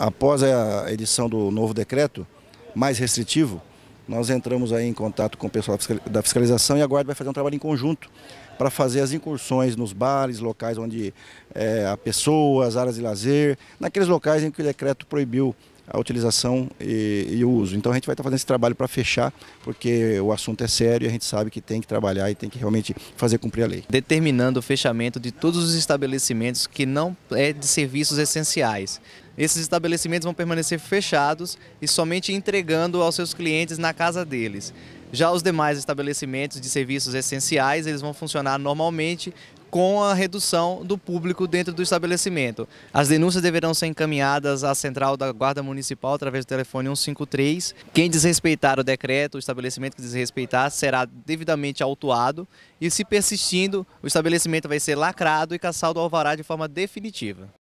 após a edição do novo decreto mais restritivo, nós entramos aí em contato com o pessoal da fiscalização e a guarda vai fazer um trabalho em conjunto para fazer as incursões nos bares, locais onde é, há pessoas, áreas de lazer, naqueles locais em que o decreto proibiu a utilização e, e o uso. Então a gente vai estar fazendo esse trabalho para fechar, porque o assunto é sério e a gente sabe que tem que trabalhar e tem que realmente fazer cumprir a lei. Determinando o fechamento de todos os estabelecimentos que não é de serviços essenciais. Esses estabelecimentos vão permanecer fechados e somente entregando aos seus clientes na casa deles. Já os demais estabelecimentos de serviços essenciais, eles vão funcionar normalmente, com a redução do público dentro do estabelecimento. As denúncias deverão ser encaminhadas à central da Guarda Municipal através do telefone 153. Quem desrespeitar o decreto, o estabelecimento que desrespeitar, será devidamente autuado e se persistindo, o estabelecimento vai ser lacrado e caçado ao alvará de forma definitiva.